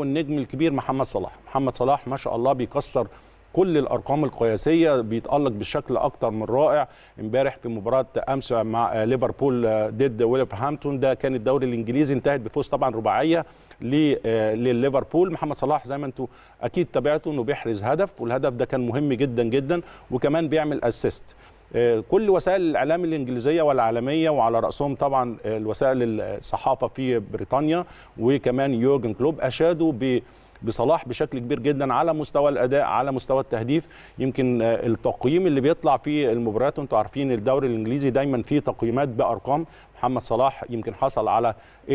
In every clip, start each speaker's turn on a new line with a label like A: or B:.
A: والنجم النجم الكبير محمد صلاح محمد صلاح ما شاء الله بيكسر كل الارقام القياسيه بيتالق بشكل اكتر من رائع امبارح في مباراه امس مع ليفربول ضد ويلفرهامبتون ده كان الدوري الانجليزي انتهت بفوز طبعا رباعيه لليفربول محمد صلاح زي ما انتم اكيد تابعتوا انه بيحرز هدف والهدف ده كان مهم جدا جدا وكمان بيعمل اسيست آه، كل وسائل الاعلام الانجليزيه والعالميه وعلى راسهم طبعا آه، وسائل الصحافه في بريطانيا وكمان يورجن كلوب اشادوا ب بصلاح بشكل كبير جدا على مستوى الاداء على مستوى التهديف يمكن التقييم اللي بيطلع في المباريات وانتم عارفين الدوري الانجليزي دايما فيه تقييمات بارقام محمد صلاح يمكن حصل على 8.6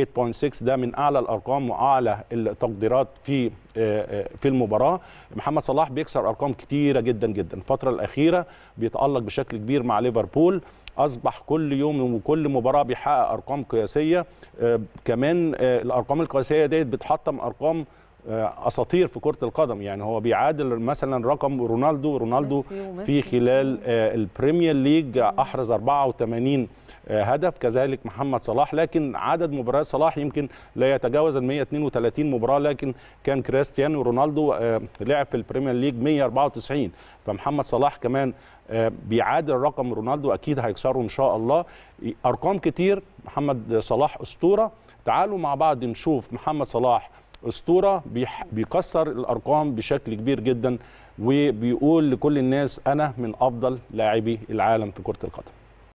A: ده من اعلى الارقام واعلى التقديرات في آه، آه، في المباراه محمد صلاح بيكسر ارقام كتيره جدا جدا الفتره الاخيره بيتالق بشكل كبير مع ليفربول اصبح كل يوم وكل مباراه بيحقق ارقام قياسيه آه، كمان الارقام القياسيه ديت بتحطم ارقام آه، اساطير في كره القدم يعني هو بيعادل مثلا رقم رونالدو رونالدو في خلال آه، البريمير ليج احرز 84 آه، هدف كذلك محمد صلاح لكن عدد مباريات صلاح يمكن لا يتجاوز ال 132 مباراه لكن كان كريستيانو رونالدو لعب في البريمير ليج 194 فمحمد صلاح كمان بيعادل رقم رونالدو اكيد هيكسره ان شاء الله ارقام كتير محمد صلاح اسطوره تعالوا مع بعض نشوف محمد صلاح اسطوره بيكسر الارقام بشكل كبير جدا وبيقول لكل الناس انا من افضل لاعبي العالم في كره القدم